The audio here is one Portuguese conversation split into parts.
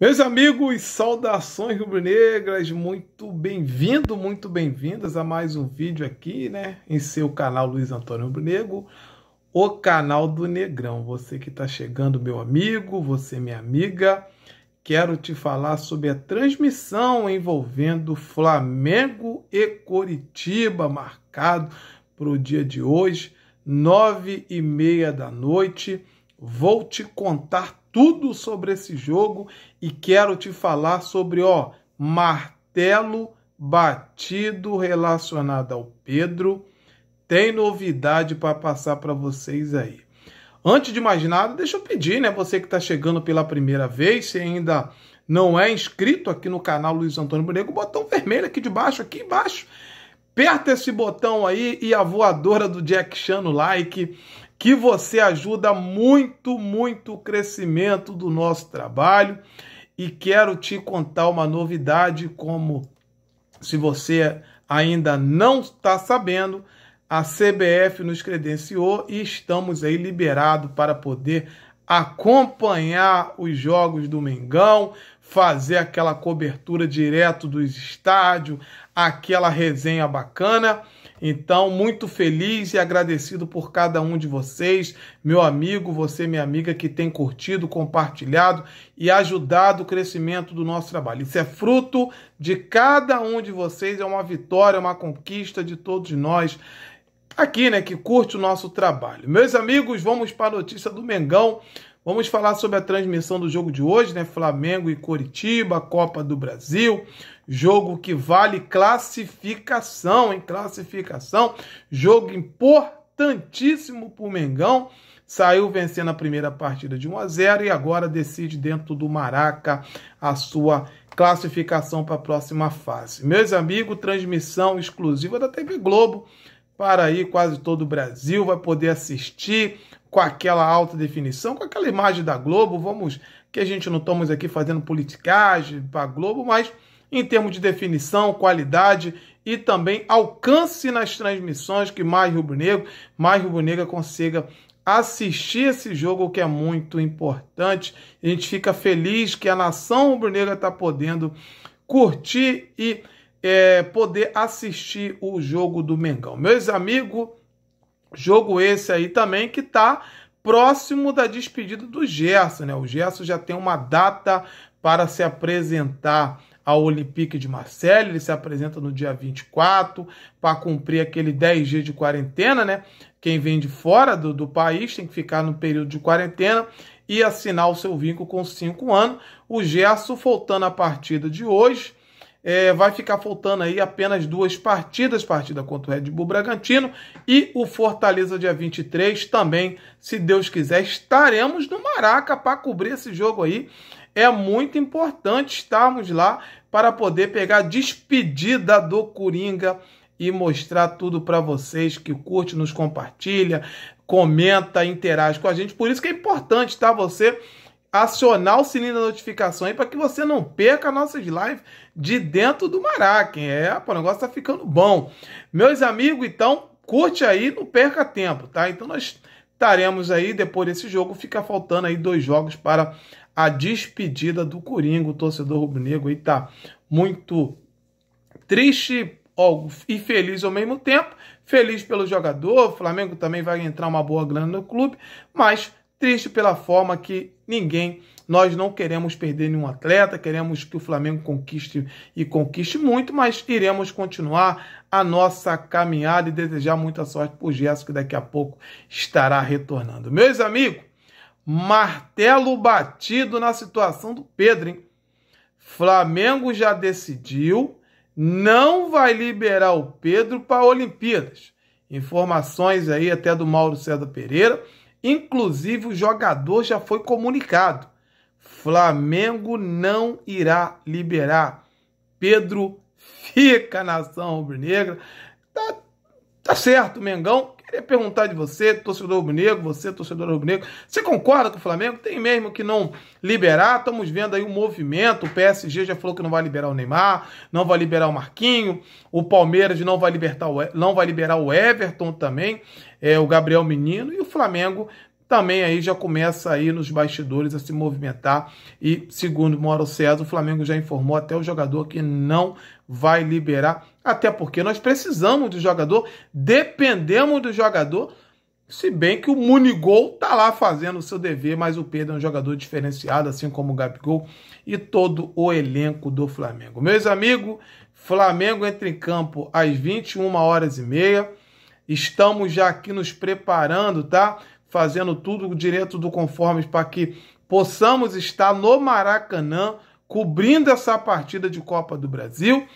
Meus amigos, saudações rubro-negras, muito bem-vindo, muito bem-vindas a mais um vídeo aqui, né, em seu canal Luiz Antônio Rubro-Negro, o canal do Negrão. Você que está chegando, meu amigo, você minha amiga, quero te falar sobre a transmissão envolvendo Flamengo e Coritiba, marcado para o dia de hoje, nove e meia da noite, Vou te contar tudo sobre esse jogo e quero te falar sobre, ó, martelo batido relacionado ao Pedro. Tem novidade para passar para vocês aí. Antes de mais nada, deixa eu pedir, né, você que está chegando pela primeira vez, se ainda não é inscrito aqui no canal Luiz Antônio Bonego, botão vermelho aqui de baixo, aqui embaixo. Aperta esse botão aí e a voadora do Jack Chan no like que você ajuda muito, muito o crescimento do nosso trabalho. E quero te contar uma novidade, como se você ainda não está sabendo, a CBF nos credenciou e estamos aí liberados para poder acompanhar os jogos do Mengão, fazer aquela cobertura direto do estádio, aquela resenha bacana. Então, muito feliz e agradecido por cada um de vocês, meu amigo, você, minha amiga, que tem curtido, compartilhado e ajudado o crescimento do nosso trabalho. Isso é fruto de cada um de vocês, é uma vitória, uma conquista de todos nós aqui, né, que curte o nosso trabalho. Meus amigos, vamos para a notícia do Mengão. Vamos falar sobre a transmissão do jogo de hoje, né? Flamengo e Coritiba, Copa do Brasil. Jogo que vale classificação, em classificação. Jogo importantíssimo para o Mengão. Saiu vencendo a primeira partida de 1 a 0 e agora decide dentro do Maraca a sua classificação para a próxima fase. Meus amigos, transmissão exclusiva da TV Globo para aí quase todo o Brasil, vai poder assistir, com aquela alta definição, com aquela imagem da Globo, vamos que a gente não estamos aqui fazendo politicagem para a Globo, mas em termos de definição, qualidade e também alcance nas transmissões que mais rubro-negro, mais rubro-negra consiga assistir esse jogo que é muito importante. A gente fica feliz que a nação rubro-negra está podendo curtir e é, poder assistir o jogo do Mengão. Meus amigos, Jogo esse aí também que está próximo da despedida do Gerson, né? O Gerson já tem uma data para se apresentar ao Olympique de Marseille, ele se apresenta no dia 24 para cumprir aquele 10 dias de quarentena, né? Quem vem de fora do, do país tem que ficar no período de quarentena e assinar o seu vínculo com 5 anos. O Gerson, faltando a partida de hoje, é, vai ficar faltando aí apenas duas partidas, partida contra o Red Bull Bragantino e o Fortaleza dia 23 também, se Deus quiser, estaremos no Maraca para cobrir esse jogo aí. É muito importante estarmos lá para poder pegar a despedida do Coringa e mostrar tudo para vocês que curte, nos compartilha, comenta, interage com a gente. Por isso que é importante, tá? Você acionar o sininho da notificação aí para que você não perca nossas lives de dentro do Maracanã. É, pô, o negócio tá ficando bom. Meus amigos, então, curte aí, não perca tempo, tá? Então nós estaremos aí depois desse jogo, fica faltando aí dois jogos para a despedida do Coringa, o torcedor rubro-negro aí tá muito triste ó, e feliz ao mesmo tempo, feliz pelo jogador, o Flamengo também vai entrar uma boa grana no clube, mas triste pela forma que ninguém. Nós não queremos perder nenhum atleta, queremos que o Flamengo conquiste e conquiste muito, mas iremos continuar a nossa caminhada e desejar muita sorte para o Gerson, que daqui a pouco estará retornando. Meus amigos, martelo batido na situação do Pedro, hein? Flamengo já decidiu, não vai liberar o Pedro para Olimpíadas. Informações aí até do Mauro César Pereira Inclusive, o jogador já foi comunicado. Flamengo não irá liberar. Pedro fica nação rubro-negra. Tá, tá certo, Mengão Queria perguntar de você, torcedor rubro-negro, você, torcedor rubro-negro, você concorda com o Flamengo? Tem mesmo que não liberar? Estamos vendo aí um movimento, o PSG já falou que não vai liberar o Neymar, não vai liberar o Marquinho, o Palmeiras não vai, libertar o, não vai liberar o Everton também, é, o Gabriel Menino, e o Flamengo também aí já começa aí nos bastidores a se movimentar e segundo Mauro César, o Flamengo já informou até o jogador que não vai liberar, até porque nós precisamos do jogador, dependemos do jogador, se bem que o Munigol tá lá fazendo o seu dever, mas o Pedro é um jogador diferenciado, assim como o Gabigol e todo o elenco do Flamengo. Meus amigos, Flamengo entra em campo às 21 horas e meia. Estamos já aqui nos preparando, tá? fazendo tudo direto do conforme para que possamos estar no Maracanã cobrindo essa partida de Copa do Brasil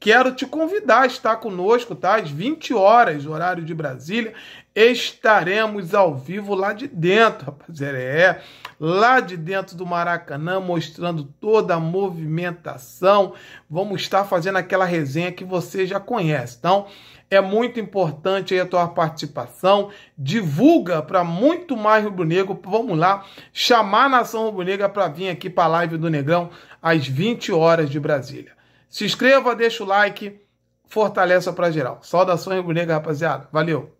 Quero te convidar a estar conosco, tá? Às 20 horas, horário de Brasília, estaremos ao vivo lá de dentro, rapaziada. É, lá de dentro do Maracanã, mostrando toda a movimentação. Vamos estar fazendo aquela resenha que você já conhece. Então, é muito importante aí a tua participação. Divulga para muito mais rubro-negro. Vamos lá, chamar a nação rubro-negra para vir aqui para a live do Negrão às 20 horas de Brasília. Se inscreva, deixa o like, fortaleça para geral. Saudações, boneca, rapaziada. Valeu!